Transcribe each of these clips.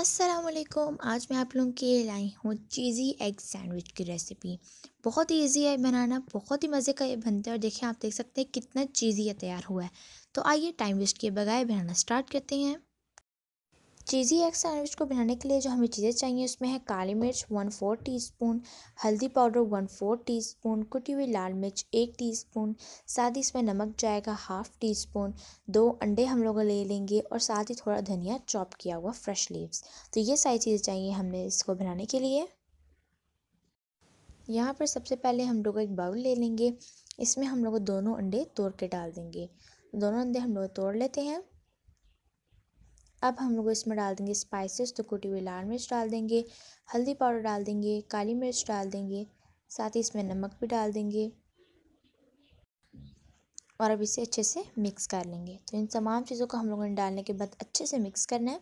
असलकुम आज मैं आप लोगों के लाई हूँ चीज़ी एग सैंडविच की रेसिपी बहुत ही ईजी है बनाना बहुत ही मज़े का ये बनता है और देखिए आप देख सकते हैं कितना चीज़ी तैयार हुआ है तो आइए टाइम वेस्ट किए बगैर बनाना स्टार्ट करते हैं चीज़ी एग सैंडविच को बनाने के लिए जो हमें चीज़ें चाहिए उसमें है काली मिर्च वन फोर टी स्पून हल्दी powder one four teaspoon कुटी हुई लाल मिर्च एक टी स्पून साथ ही इसमें नमक जाएगा हाफ टी स्पून दो अंडे हम लोग ले लेंगे और साथ ही थोड़ा धनिया चॉप किया हुआ फ्रेश लीव्स तो ये सारी चीज़ें चाहिए हमने इसको बनाने के लिए यहाँ पर सबसे पहले हम लोग एक बाउल ले लेंगे इसमें हम लोग दोनों अंडे तोड़ के डाल देंगे दोनों अंडे हम लोग तोड़ लेते हैं अब हम लोग इसमें डाल देंगे स्पाइसेस तो कुटी हुई लाल मिर्च डाल देंगे हल्दी पाउडर डाल देंगे काली मिर्च डाल देंगे साथ ही इसमें नमक भी डाल देंगे और अब इसे अच्छे से मिक्स कर लेंगे तो इन तमाम चीज़ों को हम लोगों ने डालने के बाद अच्छे से मिक्स करना है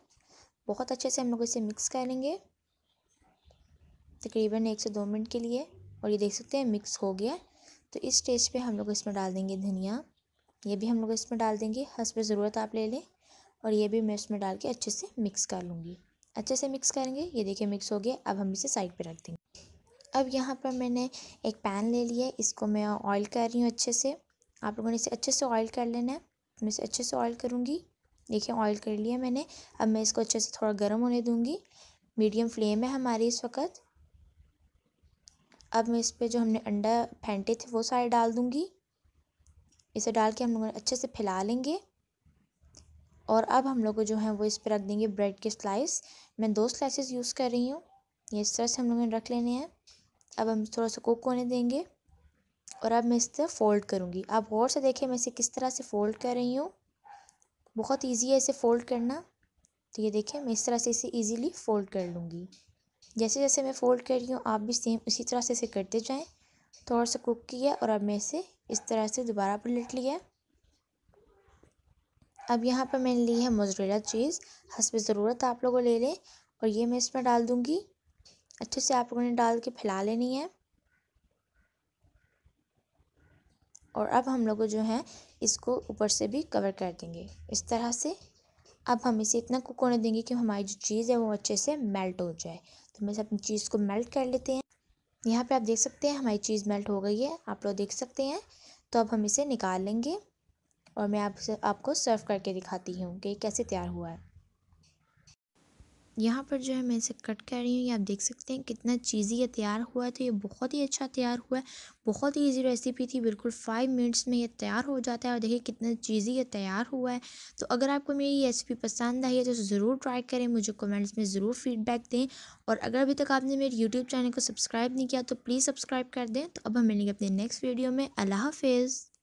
बहुत अच्छे से हम लोग इसे मिक्स कर लेंगे तकरीबन एक से दो मिनट के लिए और ये देख सकते हैं मिक्स हो गया तो इस स्टेज पे हम लोग इसमें डाल देंगे धनिया ये भी हम लोग इसमें डाल देंगे हंस पे ज़रूरत आप ले लें और ये भी मैं इसमें डाल के अच्छे से मिक्स कर लूँगी अच्छे से मिक्स करेंगे ये देखिए मिक्स हो गया अब हम इसे साइड पे रख देंगे अब यहाँ पर मैंने एक पैन ले लिया इसको मैं ऑयल कर रही हूँ अच्छे से आप लोगों ने इसे अच्छे से ऑयल कर लेना है मैं इसे अच्छे से ऑयल करूँगी देखिए ऑयल कर लिया मैंने अब मैं इसको अच्छे से थोड़ा गर्म होने दूँगी मीडियम फ्लेम है हमारी इस वक्त अब मैं इस पर जो हमने अंडा फेंटे थे वो सारे डाल दूँगी इसे डाल के हम लोगों ने अच्छे से फैला लेंगे और अब हम लोग को जो है वो इस पर रख देंगे ब्रेड के स्लाइस मैं दो स्लाइसेस यूज़ कर रही हूँ ये इस तरह से हम लोग ने रख लेने हैं अब हम थोड़ा सा कुक होने देंगे और अब मैं इस तरह फ़ोल्ड करूँगी आप गौर से देखें मैं इसे किस तरह से फ़ोल्ड कर रही हूँ बहुत ईजी है इसे फ़ोल्ड करना तो ये देखें मैं इस तरह से इसे ईज़िली फ़ोल्ड कर लूँगी जैसे जैसे मैं फ़ोल्ड कर रही हूँ आप भी सेम इसी तरह से इसे करते जाएँ थोड़ा सा कुक किया और अब मैं इसे इस तरह से दोबारा पलट लिया अब यहाँ पर मैंने ली है मोजरेला चीज़ हसब ज़रूरत आप लोगों ले लें और ये मैं इसमें डाल दूँगी अच्छे से आप लोगों ने डाल के फैला लेनी है और अब हम लोग जो है इसको ऊपर से भी कवर कर देंगे इस तरह से अब हम इसे इतना कुक होने देंगे कि हमारी जो चीज़ है वो अच्छे से मेल्ट हो जाए तो हम इसे अपनी चीज़ को मेल्ट कर लेते हैं यहाँ पे आप देख सकते हैं हमारी चीज़ मेल्ट हो गई है आप लोग देख सकते हैं तो अब हम इसे निकाल लेंगे और मैं आपसे आपको सर्व करके दिखाती हूँ कि कैसे तैयार हुआ है यहाँ पर जो है मैं इसे कट कर रही हूँ ये आप देख सकते हैं कितना चीज़ी ये तैयार हुआ है तो ये बहुत ही अच्छा तैयार हुआ है बहुत ही इजी रेसिपी थी बिल्कुल फाइव मिनट्स में ये तैयार हो जाता है और देखिए कितना चीज़ी ये तैयार हुआ है तो अगर आपको मेरी ये रेसिपी पसंद आई है तो ज़रूर ट्राई करें मुझे कमेंट्स में ज़रूर फीडबैक दें और अगर अभी तक आपने मेरे यूट्यूब चैनल को सब्सक्राइब नहीं किया तो प्लीज़ सब्सक्राइब कर दें तो अब हम मिलेंगे अपने नेक्स्ट वीडियो में अल्लाह हाफिज़